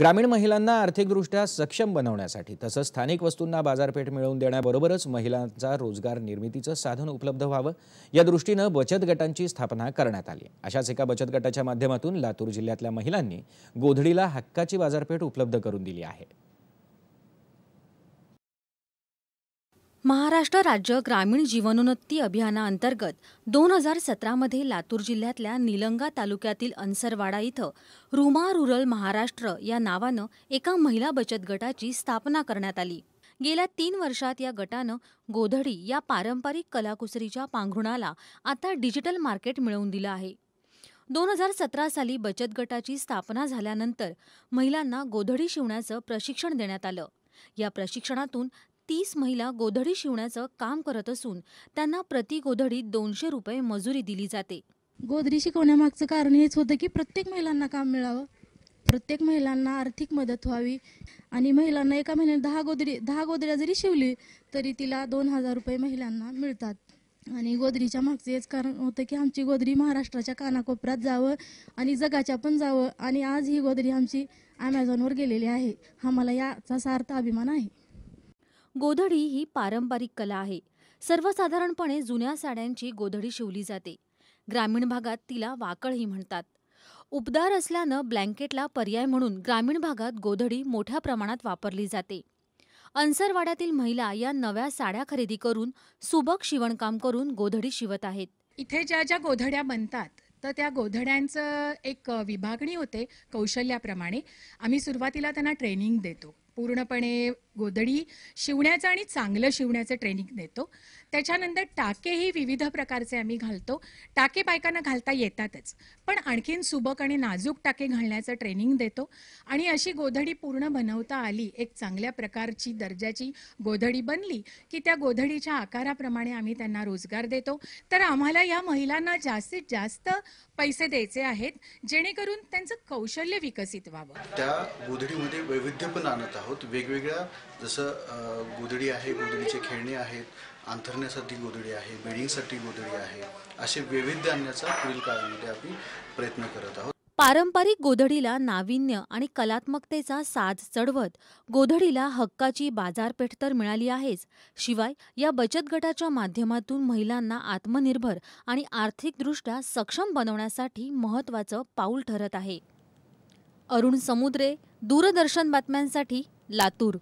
ग्रामीण महिलांना आर्थिकदृष्ट्या सक्षम बनवण्यासाठी तसंच स्थानिक वस्तूंना बाजारपेठ मिळवून देण्याबरोबरच महिलांचा रोजगार निर्मितीचं साधन उपलब्ध व्हावं या दृष्टीनं बचत गटांची स्थापना करण्यात आली अशाच एका बचत गटाच्या माध्यमातून लातूर जिल्ह्यातल्या महिलांनी गोधडीला हक्काची बाजारपेठ उपलब्ध करून दिली आहे महाराष्ट्र राज्य ग्रामीण जीवनोन्नती अभियानाअंतर्गत दोन हजार सतरामध्ये लातूर जिल्ह्यातल्या निलंगा तालुक्यातील अन्सरवाडा इथं रुमा रुरल महाराष्ट्र या नावानं एका महिला बचत गटाची स्थापना करण्यात आली गेल्या तीन वर्षात या गटानं गोधडी या पारंपरिक कलाकुसरीच्या पांघरुणाला आता डिजिटल मार्केट मिळवून दिलं आहे दोन हजार सतरा साली बचत गटाची स्थापना झाल्यानंतर महिलांना गोधडी शिवण्याचं प्रशिक्षण देण्यात आलं या प्रशिक्षणातून तीस महिला गोधडी शिवण्याचं काम करत असून त्यांना प्रति गोधडीत दोनशे रुपये मजुरी दिली जाते गोधडी शिकवण्यामागचं कारण हेच होतं की प्रत्येक महिलांना काम मिळावं प्रत्येक महिलांना आर्थिक मदत व्हावी आणि महिलांना एका महिन्यात दहा गोधडी दहा गोधड्या जरी शिवली तरी तिला दोन हजार रुपये महिलांना मिळतात आणि गोधडीच्या मागचं हेच कारण होतं की आमची गोधडी महाराष्ट्राच्या कानाकोपऱ्यात जावं आणि जगाच्या पण जावं आणि आज ही गोधडी आमची ॲमेझॉनवर गेलेली आहे हा मला याचा सार्थ अभिमान आहे गोधडी ही पारंपरिक कला आहे सर्वसाधारणपणे जुन्या साड्यांची गोधडी शिवली जाते ग्रामीण भागात तिला वाकळही म्हणतात उबदार असल्यानं ब्लँकेटला पर्याय म्हणून ग्रामीण भागात गोधडी मोठ्या प्रमाणात वापरली जाते अन्सरवाड्यातील महिला या नव्या साड्या खरेदी करून सुबक शिवणकाम करून गोधडी शिवत आहेत इथे ज्या ज्या गोधड्या बनतात तर त्या गोधड्यांचं एक विभागणी होते कौशल्याप्रमाणे आम्ही सुरुवातीला त्यांना ट्रेनिंग देतो पूर्णपणे गोधडी शिवण्याचं आणि चांगलं शिवण्याचं ट्रेनिंग देतो त्याच्यानंतर टाकेही विविध प्रकारचे आम्ही घालतो टाके बायकांना घालता येतातच पण आणखीन सुबक आणि नाजूक टाके घालण्याचं ट्रेनिंग देतो आणि अशी गोधडी पूर्ण बनवता आली एक चांगल्या प्रकारची दर्जाची गोधडी बनली की त्या गोधडीच्या आकाराप्रमाणे आम्ही त्यांना रोजगार देतो तर आम्हाला या महिलांना जास्तीत जास्त पैसे द्यायचे आहेत जेणेकरून त्यांचं कौशल्य विकसित व्हावं त्या गोधडीमध्ये वैविध्य पण आणत आहोत वेगवेगळ्या जसं गोधडी आहे गोधडीचे खेळणे आहेत अंथरण्यासाठी गोधडी आहे बेडिंगसाठी गोधडी आहे असे वैविध्य आणण्याचा पुढील काळामध्ये आम्ही प्रयत्न करत आहोत पारंपरिक गोधडीला नाविन्य आणि कलात्मकतेचा साज चढवत गोधडीला हक्काची बाजारपेठ तर मिळाली आहेच शिवाय या बचत गटाच्या माध्यमातून महिलांना आत्मनिर्भर आणि आर्थिकदृष्ट्या सक्षम बनवण्यासाठी महत्वाचं पाऊल ठरत आहे अरुण समुद्रे दूरदर्शन बातम्यांसाठी लातूर